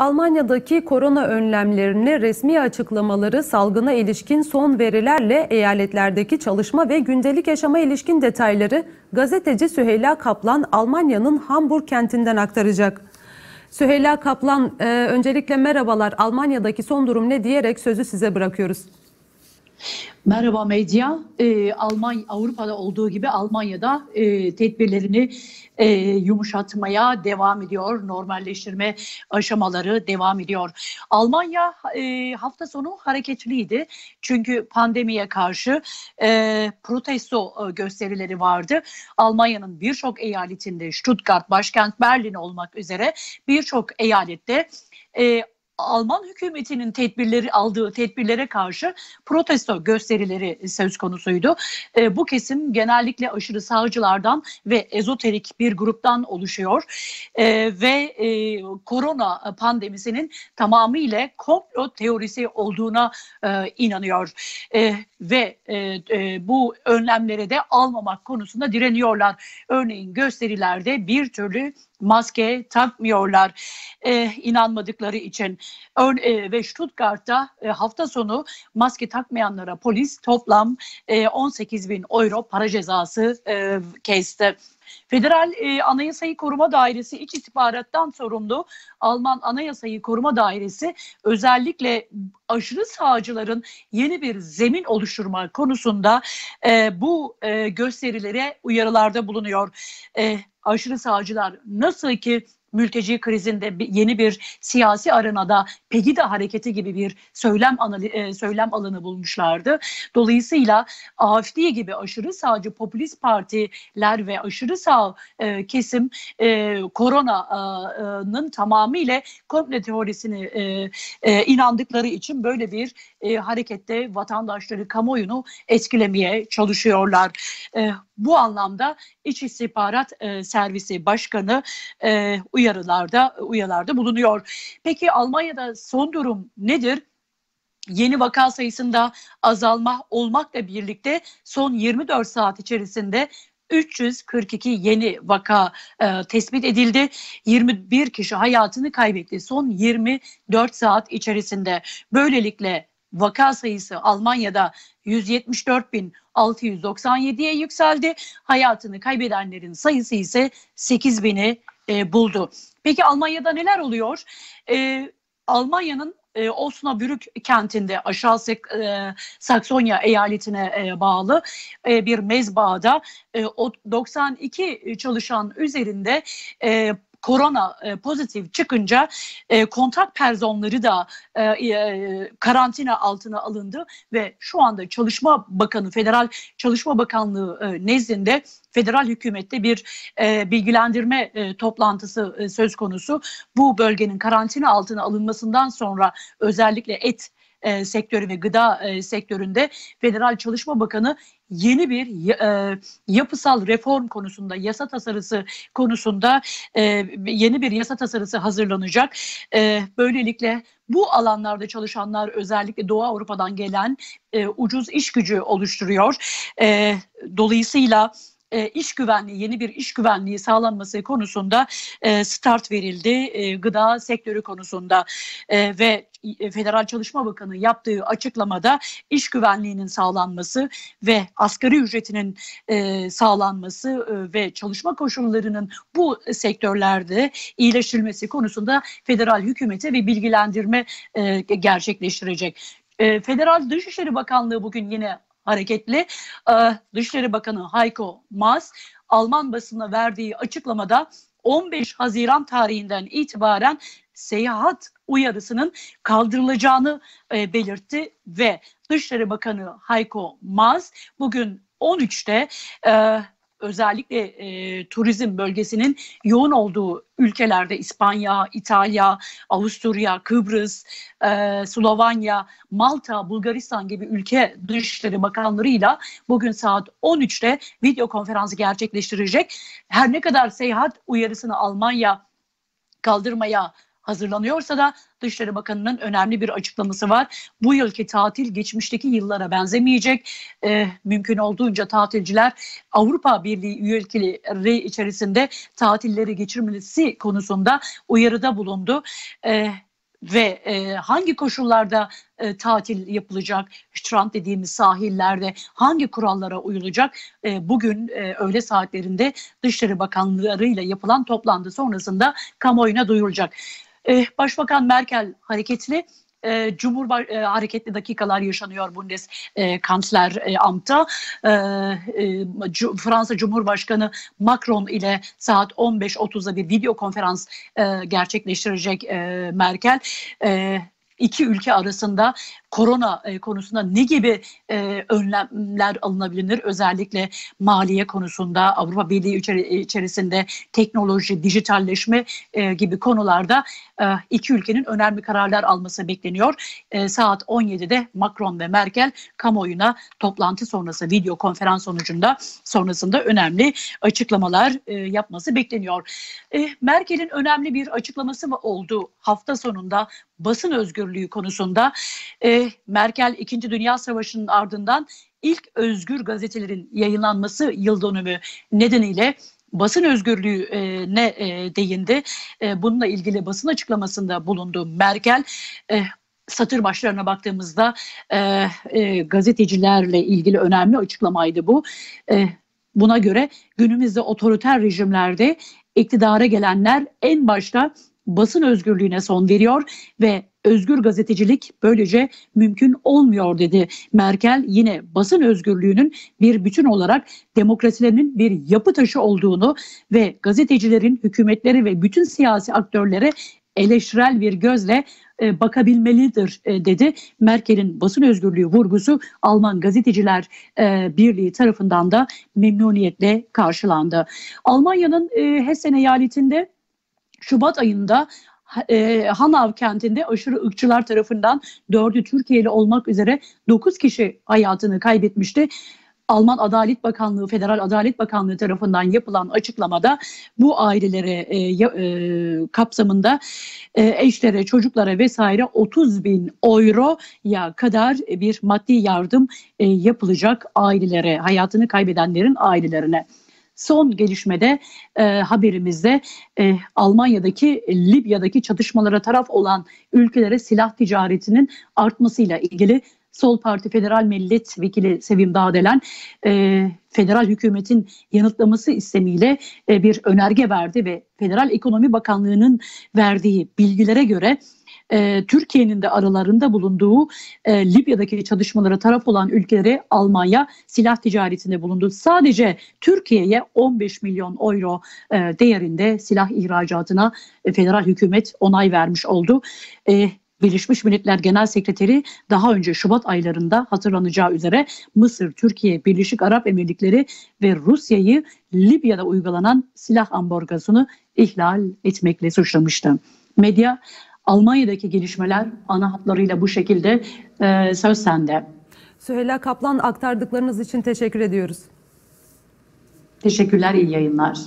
Almanya'daki korona önlemlerini resmi açıklamaları salgına ilişkin son verilerle eyaletlerdeki çalışma ve gündelik yaşama ilişkin detayları gazeteci Süheyla Kaplan Almanya'nın Hamburg kentinden aktaracak. Süheyla Kaplan e, öncelikle merhabalar Almanya'daki son durum ne diyerek sözü size bırakıyoruz. Merhaba medya. E, ee, Almanya Avrupa'da olduğu gibi Almanya'da e, tedbirlerini e, yumuşatmaya devam ediyor. Normalleştirme aşamaları devam ediyor. Almanya e, hafta sonu hareketliydi. Çünkü pandemiye karşı e, protesto e, gösterileri vardı. Almanya'nın birçok eyaletinde Stuttgart, başkent Berlin olmak üzere birçok eyalette e, Alman hükümetinin tedbirleri aldığı tedbirlere karşı protesto gösterileri söz konusuydu. E, bu kesim genellikle aşırı sağcılardan ve ezoterik bir gruptan oluşuyor e, ve e, korona pandemisinin tamamıyla komplo teorisi olduğuna e, inanıyor. E, ve e, e, bu önlemlere de almamak konusunda direniyorlar. Örneğin gösterilerde bir türlü maske takmıyorlar e, inanmadıkları için. Ör, e, ve Stuttgart'ta e, hafta sonu maske takmayanlara polis toplam e, 18 bin euro para cezası e, kesti. Federal e, Anayasayı Koruma Dairesi iç istihbarattan sorumlu Alman Anayasayı Koruma Dairesi özellikle aşırı sağcıların yeni bir zemin oluşturduğu oluşturma konusunda e, bu e, gösterilere uyarılarda bulunuyor. E, aşırı sağcılar nasıl ki mülteci krizinde yeni bir siyasi arenada Pegida hareketi gibi bir söylem anali, e, söylem alanı bulmuşlardı. Dolayısıyla AFD gibi aşırı sağcı popülist partiler ve aşırı sağ e, kesim e, koronanın e, tamamıyla komple teorisini e, e, inandıkları için böyle bir e, harekette vatandaşları, kamuoyunu etkilemeye çalışıyorlar. E, bu anlamda İç İstihbarat e, Servisi Başkanı e, uyarılarda uyarılarda bulunuyor. Peki Almanya'da son durum nedir? Yeni vaka sayısında azalma olmakla birlikte son 24 saat içerisinde 342 yeni vaka e, tespit edildi. 21 kişi hayatını kaybetti son 24 saat içerisinde. Böylelikle vaka sayısı Almanya'da 174.697'ye yükseldi. Hayatını kaybedenlerin sayısı ise 8.000'i e, buldu. Peki Almanya'da neler oluyor? E, Almanya'nın e, Osnabrück kentinde aşağı e, Saksonya eyaletine e, bağlı e, bir mezbahada e, 92 çalışan üzerinde e, korona e, pozitif çıkınca e, kontak personları da e, e, karantina altına alındı ve şu anda Çalışma Bakanı, Federal Çalışma Bakanlığı e, nezdinde federal hükümette bir e, bilgilendirme e, toplantısı e, söz konusu. Bu bölgenin karantina altına alınmasından sonra özellikle et e, sektörü ve gıda e, sektöründe Federal Çalışma Bakanı yeni bir e, yapısal reform konusunda yasa tasarısı konusunda e, yeni bir yasa tasarısı hazırlanacak. E, böylelikle bu alanlarda çalışanlar özellikle Doğu Avrupa'dan gelen e, ucuz iş gücü oluşturuyor. E, dolayısıyla e, iş güvenliği, yeni bir iş güvenliği sağlanması konusunda e, start verildi. E, gıda sektörü konusunda e, ve e, Federal Çalışma Bakanı yaptığı açıklamada iş güvenliğinin sağlanması ve asgari ücretinin e, sağlanması e, ve çalışma koşullarının bu sektörlerde iyileştirilmesi konusunda federal hükümete bir bilgilendirme e, gerçekleştirecek. E, Federal Dışişleri Bakanlığı bugün yine Hareketli e, Dışişleri Bakanı Heiko Maas Alman basına verdiği açıklamada 15 Haziran tarihinden itibaren seyahat uyarısının kaldırılacağını e, belirtti ve Dışişleri Bakanı Heiko Maas bugün 13'te e, özellikle e, turizm bölgesinin yoğun olduğu ülkelerde İspanya, İtalya, Avusturya, Kıbrıs, e, Slovanya, Malta, Bulgaristan gibi ülke dışişleri bakanlarıyla bugün saat 13'te video konferansı gerçekleştirecek. Her ne kadar seyahat uyarısını Almanya kaldırmaya hazırlanıyorsa da Dışişleri Bakanı'nın önemli bir açıklaması var. Bu yılki tatil geçmişteki yıllara benzemeyecek. E, mümkün olduğunca tatilciler Avrupa Birliği üyelikleri içerisinde tatilleri geçirmesi konusunda uyarıda bulundu. E, ve e, hangi koşullarda e, tatil yapılacak, strand dediğimiz sahillerde hangi kurallara uyulacak? E, bugün e, öğle saatlerinde Dışişleri Bakanlarıyla yapılan toplantı sonrasında kamuoyuna duyurulacak. E, Başbakan Merkel hareketli, e, Cumhurbaş e, hareketli dakikalar yaşanıyor Bundes e, Kansler e, Amt'ta. E, e, Fransa Cumhurbaşkanı Macron ile saat 15.30'da bir video konferans e, gerçekleştirecek e, Merkel. E, iki ülke arasında korona e, konusunda ne gibi e, önlemler alınabilir? Özellikle maliye konusunda Avrupa Birliği içerisinde teknoloji, dijitalleşme e, gibi konularda e, iki ülkenin önemli kararlar alması bekleniyor. E, saat 17'de Macron ve Merkel kamuoyuna toplantı sonrası video konferans sonucunda sonrasında önemli açıklamalar e, yapması bekleniyor. E, Merkel'in önemli bir açıklaması mı oldu hafta sonunda basın özgürlüğü konusunda? E, Merkel 2. Dünya Savaşı'nın ardından ilk özgür gazetelerin yayınlanması yıl dönümü nedeniyle basın özgürlüğüne e, değindi. E, bununla ilgili basın açıklamasında bulundu Merkel e, satır başlarına baktığımızda e, e, gazetecilerle ilgili önemli açıklamaydı bu. E, buna göre günümüzde otoriter rejimlerde iktidara gelenler en başta basın özgürlüğüne son veriyor ve özgür gazetecilik böylece mümkün olmuyor dedi. Merkel yine basın özgürlüğünün bir bütün olarak demokrasilerin bir yapı taşı olduğunu ve gazetecilerin hükümetleri ve bütün siyasi aktörlere eleştirel bir gözle e, bakabilmelidir e, dedi. Merkel'in basın özgürlüğü vurgusu Alman Gazeteciler e, Birliği tarafından da memnuniyetle karşılandı. Almanya'nın Hessen eyaletinde Şubat ayında e, Hanav kentinde aşırı ırkçılar tarafından dördü Türkiye'li olmak üzere dokuz kişi hayatını kaybetmişti. Alman Adalet Bakanlığı, Federal Adalet Bakanlığı tarafından yapılan açıklamada bu ailelere e, e, kapsamında e, eşlere, çocuklara vesaire 30 bin euro ya kadar bir maddi yardım e, yapılacak ailelere, hayatını kaybedenlerin ailelerine. Son gelişmede e, haberimizde e, Almanya'daki e, Libya'daki çatışmalara taraf olan ülkelere silah ticaretinin artmasıyla ilgili Sol Parti Federal Milletvekili Sevim Dağdelen e, federal hükümetin yanıtlaması istemiyle e, bir önerge verdi ve Federal Ekonomi Bakanlığı'nın verdiği bilgilere göre e, Türkiye'nin de aralarında bulunduğu e, Libya'daki çalışmalara taraf olan ülkelere Almanya silah ticaretinde bulundu. Sadece Türkiye'ye 15 milyon euro e, değerinde silah ihracatına e, federal hükümet onay vermiş oldu. E, Birleşmiş Milletler Genel Sekreteri daha önce Şubat aylarında hatırlanacağı üzere Mısır, Türkiye, Birleşik Arap Emirlikleri ve Rusya'yı Libya'da uygulanan silah ambargosunu ihlal etmekle suçlamıştı. Medya Almanya'daki gelişmeler ana hatlarıyla bu şekilde e, söz sende. Süheyla Kaplan aktardıklarınız için teşekkür ediyoruz. Teşekkürler, iyi yayınlar.